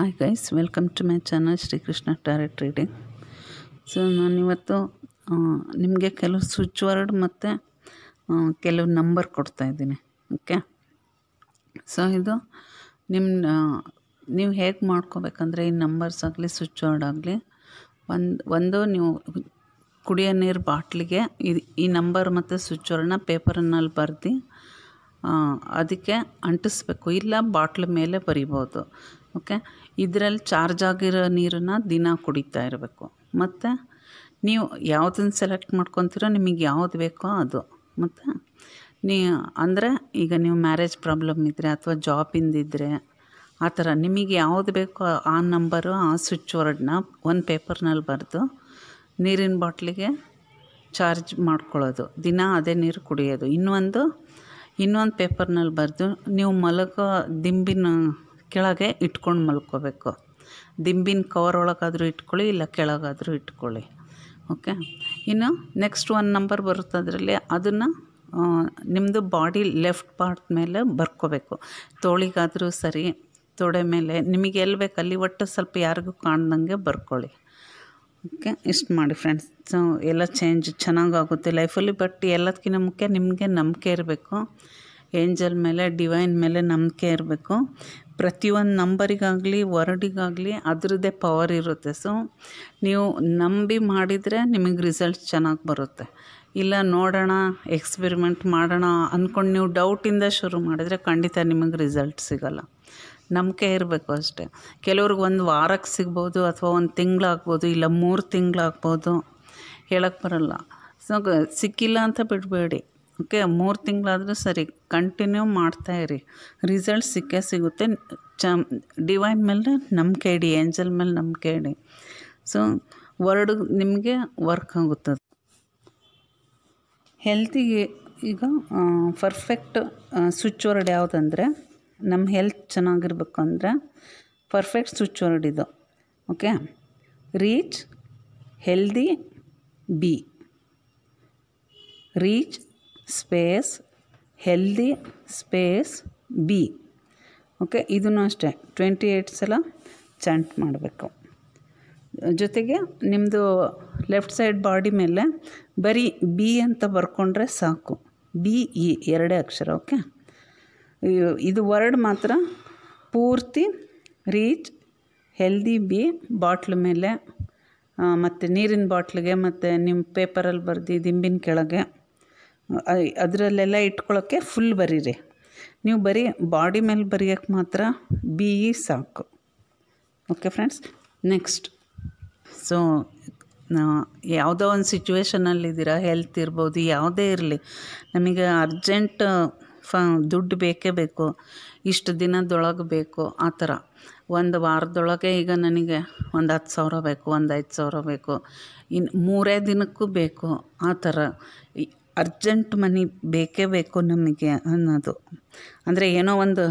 hi guys welcome to my channel Shrikrishna tarot reading so ನಾನಿವತ್ತು ನಿಮಗೆ ಕೆಲವು ಸ್ವಿಚ್ ವರ್ಡ್ ಮತ್ತು ಕೆಲವು ನಂಬರ್ ಕೊಡ್ತಾ ಇದ್ದೀನಿ ಓಕೆ ಸೊ ಇದು ನಿಮ್ಮ ನೀವು ಹೇಗೆ ಮಾಡ್ಕೋಬೇಕಂದ್ರೆ ಈ ನಂಬರ್ಸ್ ಆಗಲಿ ಸ್ವಿಚ್ ವರ್ಡ್ ಆಗಲಿ ಒಂದು ಒಂದು ನೀವು ಕುಡಿಯೋ ನೀರು ಬಾಟ್ಲಿಗೆ ಇದು ಈ ನಂಬರ್ ಮತ್ತು ಸ್ವಿಚ್ ವರ್ಡನ್ನ ಪೇಪರನ್ನಲ್ಲಿ ಬರ್ದು ಅದಕ್ಕೆ ಅಂಟಿಸ್ಬೇಕು ಇಲ್ಲ ಬಾಟ್ಲ್ ಮೇಲೆ ಬರಿಬೋದು ಓಕೆ ಇದರಲ್ಲಿ ಚಾರ್ಜ್ ಆಗಿರೋ ನೀರನ್ನು ದಿನ ಕುಡಿತಾ ಇರಬೇಕು ಮತ್ತು ನೀವು ಯಾವುದನ್ನು ಸೆಲೆಕ್ಟ್ ಮಾಡ್ಕೊತೀರೋ ನಿಮಗೆ ಯಾವುದು ಬೇಕೋ ಅದು ಮತ್ತು ನೀ ಅಂದರೆ ಈಗ ನೀವು ಮ್ಯಾರೇಜ್ ಪ್ರಾಬ್ಲಮ್ ಇದ್ದರೆ ಅಥವಾ ಇದ್ದರೆ ಆ ಥರ ನಿಮಗೆ ಯಾವುದು ಬೇಕೋ ಆ ನಂಬರು ಆ ಸ್ವಿಚ್ ವರ್ಡ್ನ ಒಂದು ಪೇಪರ್ನಲ್ಲಿ ಬರೆದು ನೀರಿನ ಬಾಟ್ಲಿಗೆ ಚಾರ್ಜ್ ಮಾಡ್ಕೊಳ್ಳೋದು ದಿನ ಅದೇ ನೀರು ಕುಡಿಯೋದು ಇನ್ನೊಂದು ಇನ್ನೊಂದು ಪೇಪರ್ನಲ್ಲಿ ಬರೆದು ನೀವು ಮಲಗೋ ದಿಂಬಿನ ಕೆಳಗೆ ಇಟ್ಕೊಂಡು ಮಲ್ಕೋಬೇಕು ದಿಂಬಿನ ಕವರ್ ಒಳಗಾದರೂ ಇಟ್ಕೊಳ್ಳಿ ಇಲ್ಲ ಕೆಳಗಾದರೂ ಇಟ್ಕೊಳ್ಳಿ ಓಕೆ ಇನ್ನು ನೆಕ್ಸ್ಟ್ ಒನ್ ನಂಬರ್ ಬರುತ್ತೆ ಅದರಲ್ಲಿ ಅದನ್ನು ನಿಮ್ಮದು ಬಾಡಿ ಲೆಫ್ಟ್ ಪಾರ್ಟ್ ಮೇಲೆ ಬರ್ಕೋಬೇಕು ತೋಳಿಗಾದರೂ ಸರಿ ತೊಡೆ ಮೇಲೆ ನಿಮಗೆ ಎಲ್ಲಿ ಬೇಕು ಅಲ್ಲಿ ಒಟ್ಟು ಸ್ವಲ್ಪ ಯಾರಿಗೂ ಕಾಣ್ದಂಗೆ ಬರ್ಕೊಳ್ಳಿ ಓಕೆ ಇಷ್ಟು ಮಾಡಿ ಫ್ರೆಂಡ್ಸ್ ಸೊ ಎಲ್ಲ ಚೇಂಜ್ ಚೆನ್ನಾಗಾಗುತ್ತೆ ಲೈಫಲ್ಲಿ ಬಟ್ ಎಲ್ಲದಕ್ಕಿಂತ ಮುಖ್ಯ ನಿಮಗೆ ನಂಬಿಕೆ ಇರಬೇಕು ಏಂಜಲ್ ಮೇಲೆ ಡಿವೈನ್ ಮೇಲೆ ನಂಬಿಕೆ ಇರಬೇಕು ಪ್ರತಿಯೊಂದು ನಂಬರಿಗಾಗಲಿ ವರ್ಡಿಗಾಗಲಿ ಅದರದ್ದೇ ಪವರ್ ಇರುತ್ತೆ ಸೊ ನೀವು ನಂಬಿ ಮಾಡಿದರೆ ನಿಮಗೆ ರಿಸಲ್ಟ್ ಚೆನ್ನಾಗಿ ಬರುತ್ತೆ ಇಲ್ಲ ನೋಡೋಣ ಎಕ್ಸ್ಪೆರಿಮೆಂಟ್ ಮಾಡೋಣ ಅಂದ್ಕೊಂಡು ನೀವು ಡೌಟಿಂದ ಶುರು ಮಾಡಿದರೆ ಖಂಡಿತ ನಿಮಗೆ ರಿಸಲ್ಟ್ ಸಿಗೋಲ್ಲ ನಂಬಿಕೆ ಇರಬೇಕು ಅಷ್ಟೆ ಕೆಲವ್ರಿಗೆ ಒಂದು ವಾರಕ್ಕೆ ಸಿಗ್ಬೋದು ಅಥವಾ ಒಂದು ತಿಂಗಳಾಗ್ಬೋದು ಇಲ್ಲ ಮೂರು ತಿಂಗಳಾಗ್ಬೋದು ಹೇಳಕ್ಕೆ ಬರಲ್ಲ ಸೊ ಸಿಕ್ಕಿಲ್ಲ ಅಂತ ಬಿಡಬೇಡಿ ಓಕೆ ಮೂರು ತಿಂಗಳಾದರೂ ಸರಿ ಕಂಟಿನ್ಯೂ ಮಾಡ್ತಾಯಿರಿ ರಿಸಲ್ಟ್ ಸಿಕ್ಕೇ ಸಿಗುತ್ತೆ ಚ ಡಿವೈನ್ ಮೇಲೆ ನಂಬಿಕೆ ಇಡಿ ಏಂಜಲ್ ಮೇಲೆ ನಂಬಿಕೆ ಇಡಿ ಸೊ ವರ್ಡ್ ನಿಮಗೆ ವರ್ಕ್ ಆಗುತ್ತದೆ ಹೆಲ್ತಿಗೆ ಈಗ ಪರ್ಫೆಕ್ಟ್ ಸ್ವಿಚ್ ವರ್ಡ್ ಯಾವುದಂದರೆ ನಮ್ಮ ಹೆಲ್ತ್ ಚೆನ್ನಾಗಿರ್ಬೇಕು ಅಂದರೆ ಪರ್ಫೆಕ್ಟ್ ಸ್ವಿಚ್ ವರ್ಡ್ ಇದು okay reach healthy be reach space healthy space be okay ಇದನ್ನು ಅಷ್ಟೇ ಟ್ವೆಂಟಿ ಏಯ್ಟ್ ಸಲ ಚಂಟ್ ಮಾಡಬೇಕು ಜೊತೆಗೆ ನಿಮ್ಮದು ಲೆಫ್ಟ್ ಸೈಡ್ ಬಾಡಿ ಮೇಲೆ ಬರೀ ಬಿ ಅಂತ ಬರ್ಕೊಂಡ್ರೆ ಸಾಕು ಬಿ ಇ e, ಎರಡೇ ಅಕ್ಷರ ಓಕೆ ಇದು ವರ್ಡ್ ಮಾತ್ರ ಪೂರ್ತಿ ರೀಚ್ ಹೆಲ್ದಿ ಬಿ ಬಾಟ್ಲ್ ಮೇಲೆ ಮತ್ತು ನೀರಿನ ಬಾಟ್ಲಿಗೆ ಮತ್ತು ನಿಮ್ಮ ಪೇಪರಲ್ಲಿ ಬರ್ದು ದಿಂಬಿನ ಕೆಳಗೆ ಅದರಲ್ಲೆಲ್ಲ ಇಟ್ಕೊಳ್ಳೋಕ್ಕೆ ಫುಲ್ ಬರೀರಿ ನೀವು ಬರೀ ಬಾಡಿ ಮೇಲೆ ಬರೆಯೋಕ್ಕೆ ಮಾತ್ರ ಬಿ ಇ ಸಾಕು ಓಕೆ ಫ್ರೆಂಡ್ಸ್ ನೆಕ್ಸ್ಟ್ ಸೊ ಯಾವುದೋ ಒಂದು ಸಿಚುವೇಷನಲ್ಲಿದ್ದೀರಾ ಹೆಲ್ತ್ ಇರ್ಬೋದು ಯಾವುದೇ ಇರಲಿ ನಮಗೆ ಅರ್ಜೆಂಟ್ ಫ ದುಡ್ಡು ಬೇಕೇ ಬೇಕು ಇಷ್ಟು ದಿನದೊಳಗೆ ಬೇಕು ಆ ಥರ ಒಂದು ವಾರದೊಳಗೆ ಈಗ ನನಗೆ ಒಂದು ಹತ್ತು ಸಾವಿರ ಬೇಕು ಒಂದು ಐದು ಸಾವಿರ ಬೇಕು ಇನ್ನು ಮೂರೇ ದಿನಕ್ಕೂ ಬೇಕು ಆ ಥರ ಅರ್ಜೆಂಟ್ ಮನಿ ಬೇಕೇ ಬೇಕು ನಮಗೆ ಅನ್ನೋದು ಅಂದರೆ ಏನೋ ಒಂದು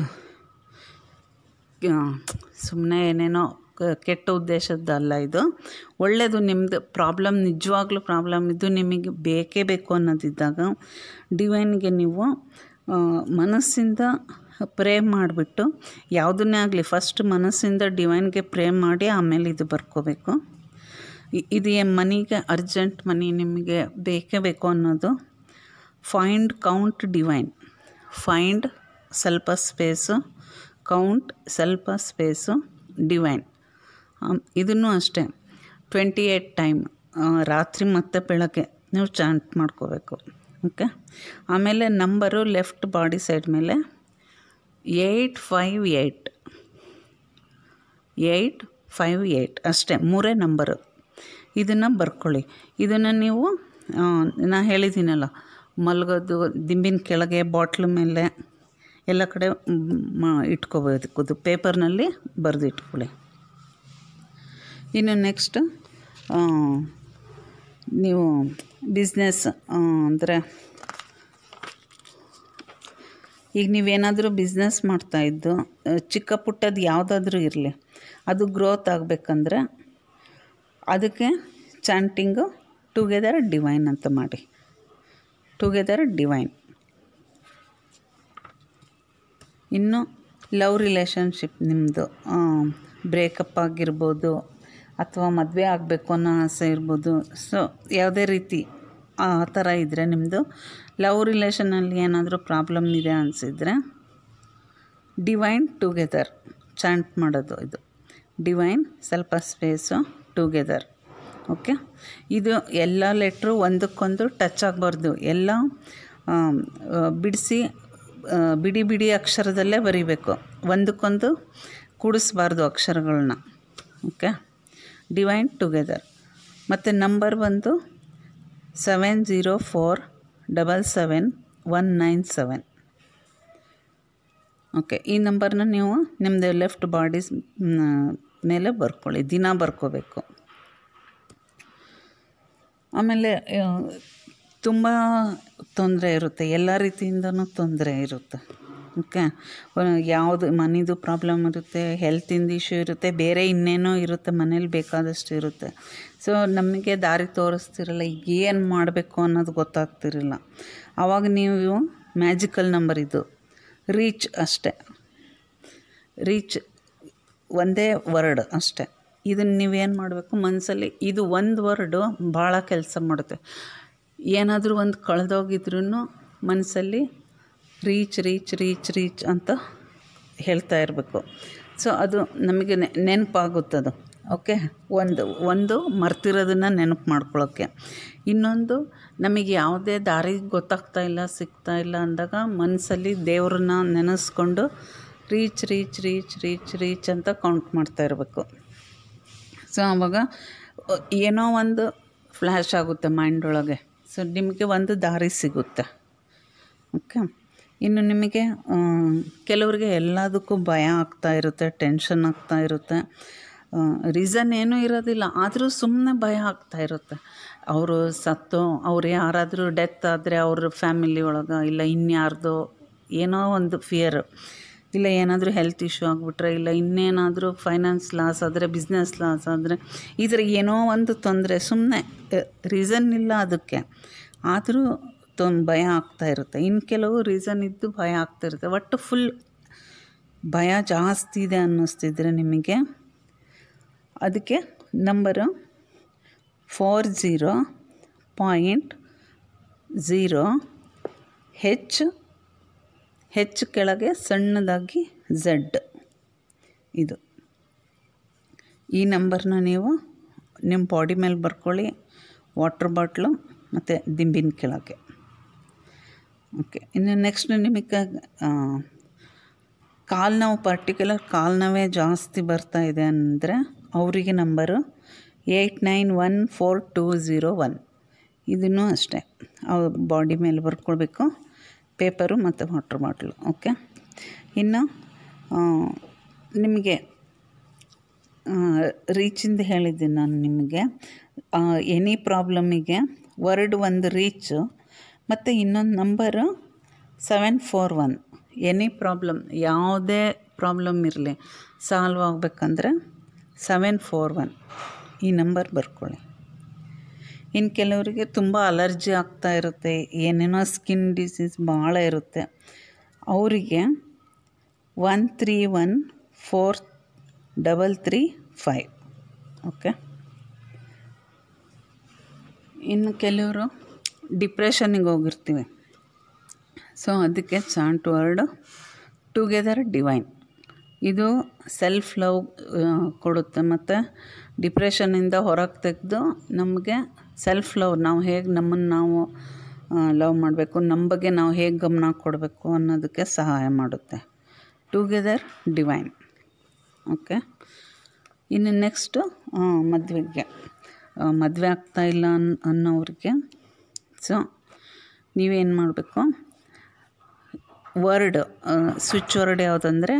ಸುಮ್ಮನೆ ಏನೇನೋ ಕೆಟ್ಟ ಉದ್ದೇಶದ್ದಲ್ಲ ಇದು ಒಳ್ಳೆಯದು ನಿಮ್ಮದು ಪ್ರಾಬ್ಲಮ್ ನಿಜವಾಗ್ಲೂ ಪ್ರಾಬ್ಲಮ್ ಇದು ನಿಮಗೆ ಬೇಕೇ ಬೇಕು ಅನ್ನೋದಿದ್ದಾಗ ಡಿವೈನ್ಗೆ ನೀವು ಮನಸ್ಸಿಂದ ಪ್ರೇ ಮಾಡಿಬಿಟ್ಟು ಯಾವುದನ್ನೇ ಆಗಲಿ ಫಸ್ಟ್ ಮನಸ್ಸಿಂದ ಡಿವೈನ್ಗೆ ಪ್ರೇ ಮಾಡಿ ಆಮೇಲೆ ಇದು ಬರ್ಕೋಬೇಕು ಇದು ಮನಿಗೆ ಅರ್ಜೆಂಟ್ ಮನಿ ನಿಮಗೆ ಬೇಕೇ ಬೇಕು ಅನ್ನೋದು ಫೈಂಡ್ ಕೌಂಟ್ ಡಿವೈನ್ ಫೈಂಡ್ ಸ್ವಲ್ಪ ಸ್ಪೇಸು ಕೌಂಟ್ ಸ್ವಲ್ಪ ಸ್ಪೇಸು ಡಿವೈನ್ ಇದನ್ನು ಅಷ್ಟೇ ಟ್ವೆಂಟಿ ಏಯ್ಟ್ ಟೈಮ್ ರಾತ್ರಿ ಮತ್ತು ಬೆಳಗ್ಗೆ ನೀವು ಚಾಂಟ್ ಮಾಡ್ಕೋಬೇಕು ಓಕೆ ಆಮೇಲೆ ನಂಬರು ಲೆಫ್ಟ್ ಬಾಡಿ ಸೈಡ್ ಮೇಲೆ eight five eight eight five eight ಅಷ್ಟೇ ಮೂರೇ ನಂಬರು ಇದನ್ನು ಬರ್ಕೊಳ್ಳಿ ಇದನ್ನು ನೀವು ನಾ ಹೇಳಿದ್ದೀನಲ್ಲ ಮಲಗೋದು ದಿಂಬಿನ ಕೆಳಗೆ ಬಾಟ್ಲ್ ಮೇಲೆ ಎಲ್ಲ ಕಡೆ ಇಟ್ಕೋಬೋದಕ್ಕದು ಪೇಪರ್ನಲ್ಲಿ ಬರೆದು ಇಟ್ಕೊಳ್ಳಿ ಇನ್ನು ನೆಕ್ಸ್ಟ್ ನೀವು ಬಿಸ್ನೆಸ್ ಅಂದರೆ ಈಗ ನೀವೇನಾದರೂ ಬಿಸ್ನೆಸ್ ಮಾಡ್ತಾಯಿದ್ದು ಚಿಕ್ಕ ಪುಟ್ಟದ್ದು ಯಾವುದಾದ್ರೂ ಇರಲಿ ಅದು ಗ್ರೋತ್ ಆಗಬೇಕಂದ್ರೆ ಅದಕ್ಕೆ ಚಾಂಟಿಂಗು ಟುಗೆದರ್ ಡಿವೈನ್ ಅಂತ ಮಾಡಿ ಟುಗೆದರ್ ಡಿವೈನ್ ಇನ್ನು ಲವ್ ರಿಲೇಷನ್ಶಿಪ್ ನಿಮ್ಮದು ಬ್ರೇಕಪ್ ಆಗಿರ್ಬೋದು ಅಥವಾ ಮದುವೆ ಆಗಬೇಕು ಅನ್ನೋ ಆಸೆ ಇರ್ಬೋದು ಸೊ ಯಾವುದೇ ರೀತಿ ಆ ಥರ ಇದ್ದರೆ ನಿಮ್ಮದು ಲವ್ ರಿಲೇಷನಲ್ಲಿ ಏನಾದರೂ ಪ್ರಾಬ್ಲಮ್ ಇದೆ ಅನಿಸಿದರೆ ಡಿವೈನ್ ಟುಗೆದರ್ ಚಾಂಟ್ ಮಾಡೋದು ಇದು ಡಿವೈನ್ ಸ್ವಲ್ಪ ಸ್ಪೇಸು ಟುಗೆದರ್ ಓಕೆ ಇದು ಎಲ್ಲ ಲೆಟ್ರು ಒಂದಕ್ಕೊಂದು ಟಚ್ ಆಗಬಾರ್ದು ಎಲ್ಲ ಬಿಡಿಸಿ ಬಿಡಿ ಬಿಡಿ ಅಕ್ಷರದಲ್ಲೇ ಬರೀಬೇಕು ಒಂದಕ್ಕೊಂದು ಕೂಡಿಸ್ಬಾರ್ದು ಅಕ್ಷರಗಳನ್ನ ಓಕೆ ಡಿವೈನ್ ಟುಗೆದರ್ ಮತ್ತು ನಂಬರ್ ಬಂದು seven zero four double seven one nine seven okay ಈ ನಂಬರ್ನ ನೀವು ನಿಮ್ಮದು ಲೆಫ್ಟ್ ಬಾಡೀಸ್ ಮೇಲೆ ಬರ್ಕೊಳ್ಳಿ ದಿನ ಬರ್ಕೋಬೇಕು ಆಮೇಲೆ ತುಂಬ ತೊಂದರೆ ಇರುತ್ತೆ ಎಲ್ಲ ರೀತಿಯಿಂದನೂ ತೊಂದರೆ ಇರುತ್ತೆ ಓಕೆ ಯಾವುದು ಮನೆದು ಪ್ರಾಬ್ಲಮ್ ಇರುತ್ತೆ ಹೆಲ್ತಿಂದು ಇಶ್ಯೂ ಇರುತ್ತೆ ಬೇರೆ ಇನ್ನೇನೋ ಇರುತ್ತೆ ಮನೇಲಿ ಬೇಕಾದಷ್ಟು ಇರುತ್ತೆ ಸೊ ನಮಗೆ ದಾರಿ ತೋರಿಸ್ತಿರಲ್ಲ ಏನು ಮಾಡಬೇಕು ಅನ್ನೋದು ಗೊತ್ತಾಗ್ತಿರಲ್ಲ ಆವಾಗ ನೀವು ಮ್ಯಾಜಿಕಲ್ ನಂಬರ್ ಇದು ರೀಚ್ ಅಷ್ಟೆ ರೀಚ್ ಒಂದೇ ವರ್ಡ್ ಅಷ್ಟೆ ಇದನ್ನು ನೀವೇನು ಮಾಡಬೇಕು ಮನಸ್ಸಲ್ಲಿ ಇದು ಒಂದು ವರ್ಡು ಭಾಳ ಕೆಲಸ ಮಾಡುತ್ತೆ ಏನಾದರೂ ಒಂದು ಕಳೆದೋಗಿದ್ರೂ ಮನಸ್ಸಲ್ಲಿ ರೀಚ್ ರೀಚ್ ರೀಚ್ ರೀಚ್ ಅಂತ ಹೇಳ್ತಾ ಇರಬೇಕು ಸೊ ಅದು ನಮಗೆ ನೆನಪಾಗುತ್ತದು ಓಕೆ ಒಂದು ಒಂದು ಮರ್ತಿರೋದನ್ನು ನೆನಪು ಮಾಡ್ಕೊಳ್ಳೋಕ್ಕೆ ಇನ್ನೊಂದು ನಮಗೆ ಯಾವುದೇ ದಾರಿ ಗೊತ್ತಾಗ್ತಾ ಇಲ್ಲ ಸಿಗ್ತಾ ಇಲ್ಲ ಅಂದಾಗ ಮನಸ್ಸಲ್ಲಿ ದೇವ್ರನ್ನ ನೆನೆಸ್ಕೊಂಡು reach reach reach reach reach ಅಂತ ಕೌಂಟ್ ಮಾಡ್ತಾ ಇರಬೇಕು ಸೊ ಆವಾಗ ಏನೋ ಒಂದು ಫ್ಲ್ಯಾಶ್ ಆಗುತ್ತೆ ಮೈಂಡ್ ಒಳಗೆ ಸೊ ನಿಮಗೆ ಒಂದು ದಾರಿ ಸಿಗುತ್ತೆ ಓಕೆ ಇನ್ನು ನಿಮಗೆ ಕೆಲವರಿಗೆ ಎಲ್ಲದಕ್ಕೂ ಭಯ ಆಗ್ತಾ ಇರುತ್ತೆ ಟೆನ್ಷನ್ ಆಗ್ತಾ ಇರುತ್ತೆ ರೀಸನ್ ಏನೂ ಇರೋದಿಲ್ಲ ಆದರೂ ಸುಮ್ಮನೆ ಭಯ ಆಗ್ತಾ ಇರುತ್ತೆ ಅವರು ಸತ್ತು ಅವ್ರು ಯಾರಾದರೂ ಡೆತ್ ಆದರೆ ಅವ್ರ ಫ್ಯಾಮಿಲಿ ಒಳಗೆ ಇಲ್ಲ ಇನ್ಯಾರ್ದು ಏನೋ ಒಂದು ಫಿಯರ್ ಇಲ್ಲ ಏನಾದರೂ ಹೆಲ್ತ್ ಇಶ್ಯೂ ಆಗಿಬಿಟ್ರೆ ಇಲ್ಲ ಇನ್ನೇನಾದರೂ ಫೈನಾನ್ಸ್ ಲಾಸ್ ಆದರೆ ಬಿಸ್ನೆಸ್ ಲಾಸ್ ಆದರೆ ಈ ಏನೋ ಒಂದು ತೊಂದರೆ ಸುಮ್ಮನೆ ರೀಸನ್ ಇಲ್ಲ ಅದಕ್ಕೆ ಆದರೂ ಮತ್ತೊಂದು ಭಯ ಆಗ್ತಾ ಇರುತ್ತೆ ಇನ್ನು ಕೆಲವು ರೀಸನ್ ಇದ್ದು ಭಯ ಆಗ್ತಾ ಇರುತ್ತೆ ಒಟ್ಟು ಫುಲ್ ಭಯ ಜಾಸ್ತಿ ಇದೆ ಅನ್ನಿಸ್ತಿದ್ರೆ ನಿಮಗೆ ಅದಕ್ಕೆ number four zero point zero H H ಕೆಳಗೆ ಸಣ್ಣದಾಗಿ ಝಡ್ ಇದು ಈ ನಂಬರ್ನ ನೀವು ನಿಮ್ಮ ಬಾಡಿ ಮೇಲೆ ಬರ್ಕೊಳ್ಳಿ ವಾಟ್ರ್ ಬಾಟ್ಲು ಮತ್ತು ದಿಂಬಿನ ಕೆಳಗೆ ಓಕೆ ಇನ್ನು ನೆಕ್ಸ್ಟ್ ನಿಮಗೆ ಕಾಲು ನೋವು ಪರ್ಟಿಕ್ಯುಲರ್ ಕಾಲ್ ನೋವೇ ಜಾಸ್ತಿ ಬರ್ತಾ ಇದೆ ಅಂದರೆ ಅವರಿಗೆ number eight nine one four two zero one ಇದನ್ನು ಅಷ್ಟೇ ಅವ್ರ ಬಾಡಿ ಮೇಲೆ ಬರ್ಕೊಳ್ಬೇಕು ಪೇಪರು ಮತ್ತು ವಾಟ್ರ್ ಬಾಟ್ಲು ಓಕೆ ಇನ್ನು ನಿಮಗೆ ರೀಚಿಂದ ಹೇಳಿದ್ದೀನಿ ನಾನು ನಿಮಗೆ ಎನಿ ಪ್ರಾಬ್ಲಮಿಗೆ ವರ್ಡ್ ಒಂದು ರೀಚು ಮತ್ತು ಇನ್ನೊಂದು number seven four one any problem ಯಾವುದೇ ಪ್ರಾಬ್ಲಮ್ ಇರಲಿ ಸಾಲ್ವ್ ಆಗಬೇಕಂದ್ರೆ ಸೆವೆನ್ ಫೋರ್ ಒನ್ ಈ ನಂಬರ್ ಬರ್ಕೊಳ್ಳಿ ಇನ್ನು ಕೆಲವರಿಗೆ ತುಂಬ ಅಲರ್ಜಿ ಆಗ್ತಾ ಇರುತ್ತೆ ಏನೇನೋ ಸ್ಕಿನ್ ಡಿಸೀಸ್ ಭಾಳ ಇರುತ್ತೆ ಅವರಿಗೆ one three one four double three five okay ಇನ್ನು ಕೆಲವರು ಡಿಪ್ರೆಷನ್ನಿಗೆ ಹೋಗಿರ್ತೀವಿ ಸೊ ಅದಕ್ಕೆ ಚಾಂಟ್ ವರ್ಡ್ ಟುಗೆದರ್ ಡಿವೈನ್ ಇದು ಸೆಲ್ಫ್ ಲವ್ ಕೊಡುತ್ತೆ ಮತ್ತು ಡಿಪ್ರೆಷನಿಂದ ಹೊರಗೆ ತೆಗೆದು ನಮಗೆ ಸೆಲ್ಫ್ ಲವ್ ನಾವು ಹೇಗೆ ನಮ್ಮನ್ನು ನಾವು ಲವ್ ಮಾಡಬೇಕು ನಮ್ಮ ಬಗ್ಗೆ ನಾವು ಹೇಗೆ ಗಮನ ಕೊಡಬೇಕು ಅನ್ನೋದಕ್ಕೆ ಸಹಾಯ ಮಾಡುತ್ತೆ ಟುಗೆದರ್ ಡಿವೈನ್ ಓಕೆ ಇನ್ನು ನೆಕ್ಸ್ಟು ಮದುವೆಗೆ ಮದುವೆ ಆಗ್ತಾಯಿಲ್ಲ ಅನ್ ಅನ್ನೋರಿಗೆ ಸೊ ನೀವೇನು ಮಾಡಬೇಕು ವರ್ಡ್ ಸ್ವಿಚ್ ವರ್ಡ್ ಯಾವುದಂದರೆ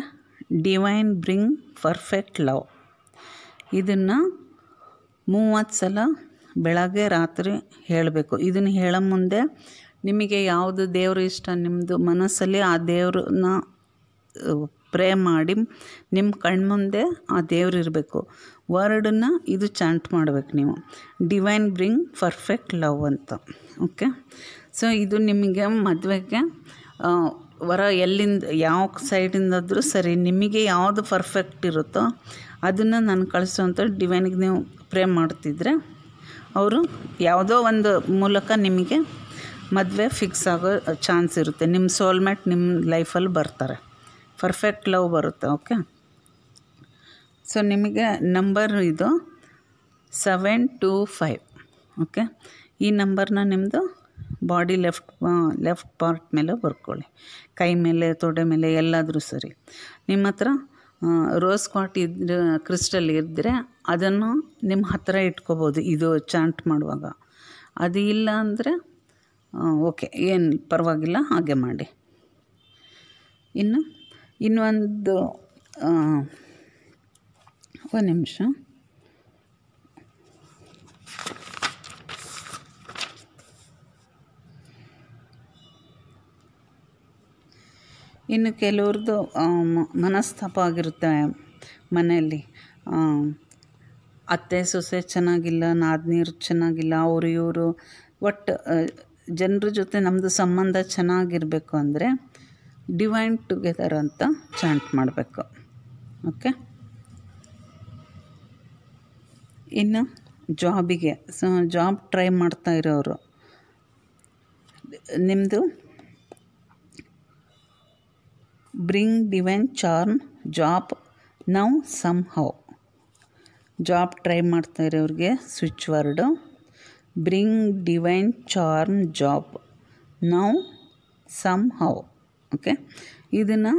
ಡಿವೈನ್ ಬ್ರಿಂಗ್ ಪರ್ಫೆಕ್ಟ್ ಲವ್ ಇದನ್ನು ಮೂವತ್ತು ಸಲ ಬೆಳಗ್ಗೆ ರಾತ್ರಿ ಹೇಳಬೇಕು ಇದನ್ನು ಹೇಳೋ ಮುಂದೆ ನಿಮಗೆ ಯಾವುದು ದೇವರು ಇಷ್ಟ ನಿಮ್ಮದು ಮನಸ್ಸಲ್ಲಿ ಆ ದೇವ್ರನ್ನ ಪ್ರೇ ಮಾಡಿ ನಿಮ್ಮ ಕಣ್ಮುಂದೆ ಆ ದೇವ್ರು ಇರಬೇಕು ವರ್ಡನ್ನು ಇದು ಚಾಂಟ್ ಮಾಡಬೇಕು ನೀವು ಡಿವೈನ್ ಬ್ರಿಂಗ್ ಪರ್ಫೆಕ್ಟ್ ಲವ್ ಅಂತ ಓಕೆ ಸೊ ಇದು ನಿಮಗೆ ಮದುವೆಗೆ ವರ ಎಲ್ಲಿಂದ ಯಾವ ಸೈಡಿಂದಾದರೂ ಸರಿ ನಿಮಗೆ ಯಾವುದು ಪರ್ಫೆಕ್ಟ್ ಇರುತ್ತೋ ಅದನ್ನು ನಾನು ಕಳಿಸುವಂಥ ಡಿವೈನಿಗೆ ನೀವು ಪ್ರೇ ಮಾಡ್ತಿದ್ರೆ ಅವರು ಯಾವುದೋ ಒಂದು ಮೂಲಕ ನಿಮಗೆ ಮದುವೆ ಫಿಕ್ಸ್ ಆಗೋ ಚಾನ್ಸ್ ಇರುತ್ತೆ ನಿಮ್ಮ ಸೋಲ್ಮೇಟ್ ನಿಮ್ಮ ಲೈಫಲ್ಲಿ ಬರ್ತಾರೆ ಪರ್ಫೆಕ್ಟ್ ಲವ್ ಬರುತ್ತೆ ಓಕೆ ಸೊ ನಿಮಗೆ ನಂಬರ್ ಇದು ಸೆವೆನ್ ಟೂ ಫೈವ್ ಓಕೆ ಈ ನಂಬರ್ನ ನಿಮ್ಮದು ಬಾಡಿ ಲೆಫ್ಟ್ ಲೆಫ್ಟ್ ಪಾರ್ಟ್ ಮೇಲೆ ಬರ್ಕೊಳ್ಳಿ ಕೈ ಮೇಲೆ ತೊಡೆ ಮೇಲೆ ಎಲ್ಲಾದರೂ ಸರಿ ನಿಮ್ಮ ಹತ್ರ ರೋಸ್ ಕ್ವಾಟ್ ಇದ್ರೆ ಕ್ರಿಸ್ಟಲ್ ಇದ್ದರೆ ಅದನ್ನು ನಿಮ್ಮ ಹತ್ತಿರ ಇಟ್ಕೋಬೋದು ಇದು ಚಾಂಟ್ ಮಾಡುವಾಗ ಅದು ಇಲ್ಲ ಅಂದರೆ ಓಕೆ ಏನು ಪರವಾಗಿಲ್ಲ ಹಾಗೆ ಮಾಡಿ ಇನ್ನು ಇನ್ನೊಂದು ಒಂದು ನಿಮಿಷ ಇನ್ನು ಕೆಲವ್ರದ್ದು ಮನಸ್ತಾಪ ಆಗಿರುತ್ತೆ ಮನೆಯಲ್ಲಿ ಅತ್ತೆ ಸೊಸೆ ಚೆನ್ನಾಗಿಲ್ಲ ನಾದ್ನೀರು ಚೆನ್ನಾಗಿಲ್ಲ ಅವರು ಇವರು ಒಟ್ಟು ಜನರ ಜೊತೆ ನಮ್ಮದು ಸಂಬಂಧ ಚೆನ್ನಾಗಿರಬೇಕು ಅಂದರೆ ಡಿವೈನ್ ಟುಗೆದರ್ ಅಂತ ಚಾಂಟ್ ಮಾಡಬೇಕು ಓಕೆ ಇನ್ನು ಜಾಬಿಗೆ ಸೊ ಜಾಬ್ ಟ್ರೈ ಮಾಡ್ತಾ ಇರೋರು ನಿಮ್ಮದು bring divine charm job now somehow job try ಮಾಡ್ತಾ ಇರೋರಿಗೆ switch word bring divine charm job now somehow okay ಇದನ್ನು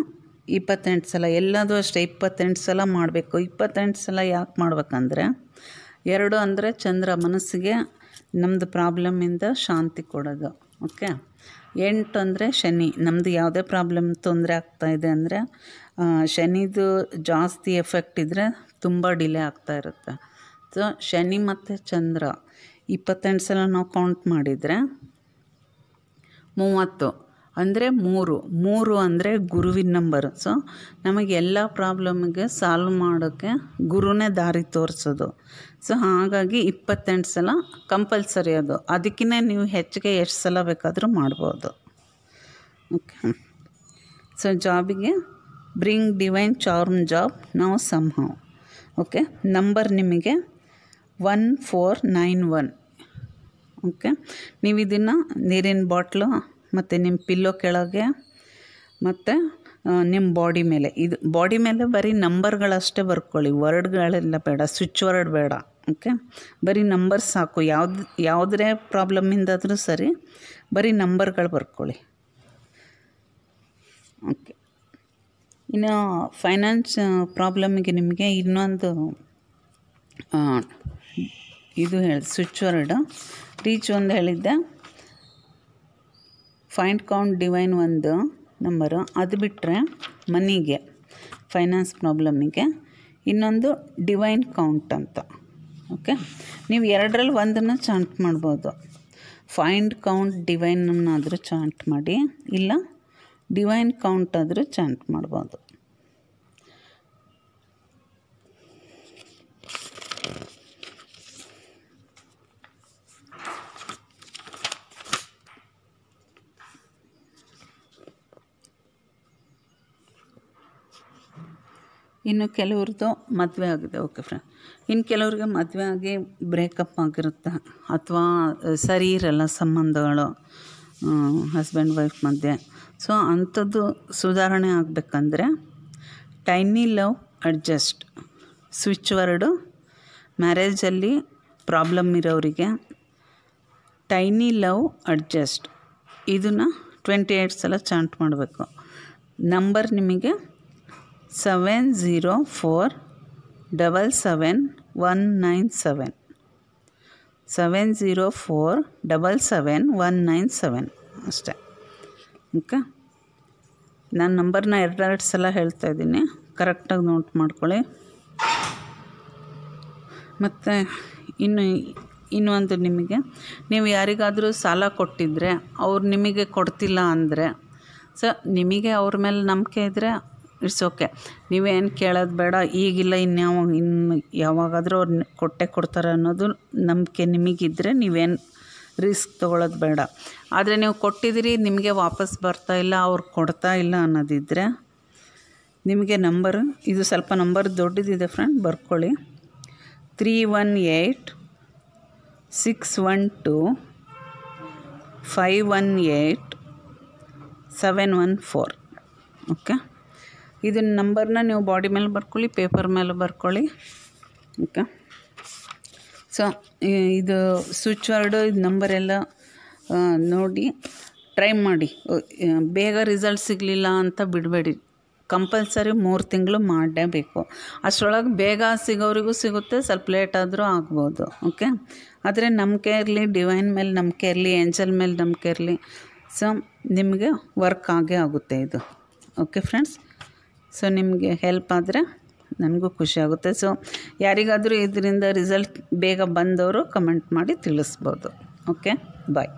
ಇಪ್ಪತ್ತೆಂಟು ಸಲ ಎಲ್ಲದೂ ಅಷ್ಟೇ ಇಪ್ಪತ್ತೆಂಟು ಸಲ ಮಾಡಬೇಕು ಇಪ್ಪತ್ತೆಂಟು ಸಲ ಯಾಕೆ ಮಾಡ್ಬೇಕಂದ್ರೆ ಎರಡು ಅಂದರೆ ಚಂದ್ರ ಮನಸ್ಸಿಗೆ ನಮ್ಮದು ಪ್ರಾಬ್ಲಮ್ಮಿಂದ ಶಾಂತಿ ಕೊಡೋದು ಓಕೆ ಎಂಟು ಅಂದರೆ ಶನಿ ನಮ್ಮದು ಯಾವುದೇ ಪ್ರಾಬ್ಲಮ್ ತೊಂದರೆ ಆಗ್ತಾಯಿದೆ ಅಂದರೆ ಶನಿದು ಜಾಸ್ತಿ ಎಫೆಕ್ಟ್ ಇದ್ದರೆ ತುಂಬ ಡಿಲೇ ಆಗ್ತಾ ಇರುತ್ತೆ ಸೊ ಶನಿ ಮತ್ತು ಚಂದ್ರ ಇಪ್ಪತ್ತೆಂಟು ಸಲ ನಾವು ಕೌಂಟ್ ಮಾಡಿದರೆ ಮೂವತ್ತು ಅಂದರೆ ಮೂರು ಮೂರು ಅಂದರೆ ಗುರುವಿನ ನಂಬರ್ ಸೊ ನಮಗೆ ಎಲ್ಲ ಪ್ರಾಬ್ಲಮ್ಗೆ ಸಾಲ್ವ್ ಮಾಡೋಕ್ಕೆ ಗುರುನೇ ದಾರಿ ತೋರಿಸೋದು ಸೊ ಹಾಗಾಗಿ ಇಪ್ಪತ್ತೆಂಟು ಸಲ ಕಂಪಲ್ಸರಿ ಅದು ಅದಕ್ಕಿಂತ ನೀವು ಹೆಚ್ಚಿಗೆ ಎಷ್ಟು ಸಲ ಬೇಕಾದರೂ ಮಾಡ್ಬೋದು ಓಕೆ ಸೊ ಜಾಬಿಗೆ ಬ್ರಿಂಗ್ ಡಿವೈನ್ ಚಾರ್ಮ್ ಜಾಬ್ ನಾವು ಸಂಹವ್ ಓಕೆ ನಂಬರ್ ನಿಮಗೆ one four nine one okay ನೀವು ಇದನ್ನು ನೀರಿನ ಬಾಟ್ಲು ಮತ್ತು ನಿಮ್ಮ ಪಿಲ್ಲೋ ಕೆಳಗೆ ಮತ್ತು ನಿಮ್ಮ ಬಾಡಿ ಮೇಲೆ ಇದು ಬಾಡಿ ಮೇಲೆ ಬರೀ ನಂಬರ್ಗಳಷ್ಟೇ ಬರ್ಕೊಳ್ಳಿ ವರ್ಡ್ಗಳೆಲ್ಲ ಬೇಡ ಸ್ವಿಚ್ ವರ್ಡ್ ಬೇಡ ಓಕೆ ಬರೀ ನಂಬರ್ ಸಾಕು ಯಾವ್ದು ಯಾವುದೇ ಪ್ರಾಬ್ಲಮ್ಮಿಂದಾದರೂ ಸರಿ ಬರೀ ನಂಬರ್ಗಳು ಬರ್ಕೊಳ್ಳಿ ಓಕೆ ಇನ್ನು ಫೈನಾನ್ಸ್ ಪ್ರಾಬ್ಲಮಿಗೆ ನಿಮಗೆ ಇನ್ನೊಂದು ಇದು ಹೇಳಿ ಸ್ವಿಚ್ ವರ್ಡ್ ರೀಚ್ ಒಂದು ಹೇಳಿದ್ದೆ ಫೈಂಡ್ ಕೌಂಟ್ ಡಿವೈನ್ ಒಂದು ನಂಬರ್ ಅದು ಬಿಟ್ಟರೆ ಮನಿಗೆ ಫೈನಾನ್ಸ್ ಪ್ರಾಬ್ಲಮ್ಮಿಗೆ ಇನ್ನೊಂದು ಡಿವೈನ್ ಕೌಂಟ್ ಅಂತ ಓಕೆ ನೀವು ಎರಡರಲ್ಲಿ ಒಂದನ್ನು ಚಾಂಟ್ ಮಾಡ್ಬೋದು ಫೈಂಡ್ ಕೌಂಟ್ ಡಿವೈನನ್ನಾದರೂ ಚಾಂಟ್ ಮಾಡಿ ಇಲ್ಲ ಡಿವೈನ್ ಕೌಂಟ್ ಆದರೂ ಚಾಂಟ್ ಮಾಡ್ಬೋದು ಇನ್ನು ಕೆಲವ್ರದ್ದು ಮದುವೆ ಆಗಿದೆ ಓಕೆ ಫ್ರೆಂಡ್ ಇನ್ನು ಕೆಲವ್ರಿಗೆ ಮದುವೆ ಆಗಿ ಬ್ರೇಕಪ್ ಆಗಿರುತ್ತೆ ಅಥವಾ ಸರಿ ಇರಲ್ಲ ಸಂಬಂಧಗಳು ಹಸ್ಬೆಂಡ್ ವೈಫ್ ಮಧ್ಯೆ ಸೊ ಅಂಥದ್ದು ಸುಧಾರಣೆ ಆಗಬೇಕಂದ್ರೆ tiny love adjust switch word ಮ್ಯಾರೇಜಲ್ಲಿ ಪ್ರಾಬ್ಲಮ್ ಇರೋರಿಗೆ ಟೈನಿ ಲವ್ ಅಡ್ಜಸ್ಟ್ ಇದನ್ನು ಟ್ವೆಂಟಿ ಏಟ್ ಸಲ ಚಾಂಟ್ ಮಾಡಬೇಕು ನಂಬರ್ ನಿಮಗೆ seven zero four double seven one nine seven seven zero four double seven one nine seven ಅಷ್ಟೆ ಓಕೆ ನಾನು ನಂಬರ್ನ ಎರಡೆರಡು ಸಲ ಹೇಳ್ತಾ ಇದ್ದೀನಿ ಕರೆಕ್ಟಾಗಿ ನೋಟ್ ಮಾಡ್ಕೊಳ್ಳಿ ಮತ್ತು ಇನ್ನು ಇನ್ನೊಂದು ನಿಮಗೆ ನೀವು ಯಾರಿಗಾದರೂ ಸಾಲ ಕೊಟ್ಟಿದ್ದರೆ ಅವ್ರು ನಿಮಗೆ ಕೊಡ್ತಿಲ್ಲ ಅಂದರೆ ಸೊ ನಿಮಗೆ ಅವ್ರ ಮೇಲೆ ನಂಬಿಕೆ ಇದ್ದರೆ ಇಟ್ಸ್ ಓಕೆ ನೀವೇನು ಕೇಳೋದು ಬೇಡ ಈಗಿಲ್ಲ ಇನ್ಯಾವ ಇನ್ನು ಯಾವಾಗಾದರೂ ಅವ್ರು ಕೊಟ್ಟೆ ಕೊಡ್ತಾರೆ ಅನ್ನೋದು ನಂಬಿಕೆ ನಿಮಗಿದ್ದರೆ ನೀವೇನು ರಿಸ್ಕ್ ತೊಗೊಳೋದು ಬೇಡ ಆದರೆ ನೀವು ಕೊಟ್ಟಿದ್ದೀರಿ ನಿಮಗೆ ವಾಪಸ್ ಬರ್ತಾ ಇಲ್ಲ ಅವ್ರು ಕೊಡ್ತಾ ಇಲ್ಲ ಅನ್ನೋದಿದ್ದರೆ ನಿಮಗೆ ನಂಬರ್ ಇದು ಸ್ವಲ್ಪ ನಂಬರ್ ದೊಡ್ಡದಿದೆ ಫ್ರೆಂಡ್ ಬರ್ಕೊಳ್ಳಿ three one eight six one two five one eight seven one four okay ಇದನ್ನ ನಂಬರ್ನ ನೀವು ಬಾಡಿ ಮೇಲೆ ಬರ್ಕೊಳ್ಳಿ ಪೇಪರ್ ಮೇಲೆ ಬರ್ಕೊಳ್ಳಿ ಓಕೆ ಸೊ ಇದು ಸ್ವಿಚ್ ವರ್ಡು ಇದು ನಂಬರೆಲ್ಲ ನೋಡಿ ಟ್ರೈ ಮಾಡಿ ಬೇಗ ರಿಸಲ್ಟ್ ಸಿಗಲಿಲ್ಲ ಅಂತ ಬಿಡಬೇಡಿ ಕಂಪಲ್ಸರಿ ಮೂರು ತಿಂಗಳು ಮಾಡಲೇಬೇಕು ಅಷ್ಟರೊಳಗೆ ಬೇಗ ಸಿಗೋರಿಗೂ ಸಿಗುತ್ತೆ ಸ್ವಲ್ಪ ಲೇಟ್ ಆದರೂ ಆಗ್ಬೋದು ಓಕೆ ಆದರೆ ನಂಬಿಕೆ ಇರಲಿ ಡಿವೈನ್ ಮೇಲೆ ನಂಬಿಕೆ ಇರಲಿ ಏಂಜಲ್ ಮೇಲೆ ನಂಬಿಕೆ ಇರಲಿ ಸೊ ನಿಮಗೆ ವರ್ಕ್ ಆಗೇ ಆಗುತ್ತೆ ಇದು ಓಕೆ ಫ್ರೆಂಡ್ಸ್ ಸೊ ನಿಮಗೆ ಹೆಲ್ಪ್ ಆದರೆ ನನಗೂ ಖುಷಿಯಾಗುತ್ತೆ ಸೊ ಯಾರಿಗಾದರೂ ಇದರಿಂದ ರಿಸಲ್ಟ್ ಬೇಗ ಬಂದವರು ಕಮೆಂಟ್ ಮಾಡಿ ತಿಳಿಸ್ಬೋದು ಓಕೆ ಬಾಯ್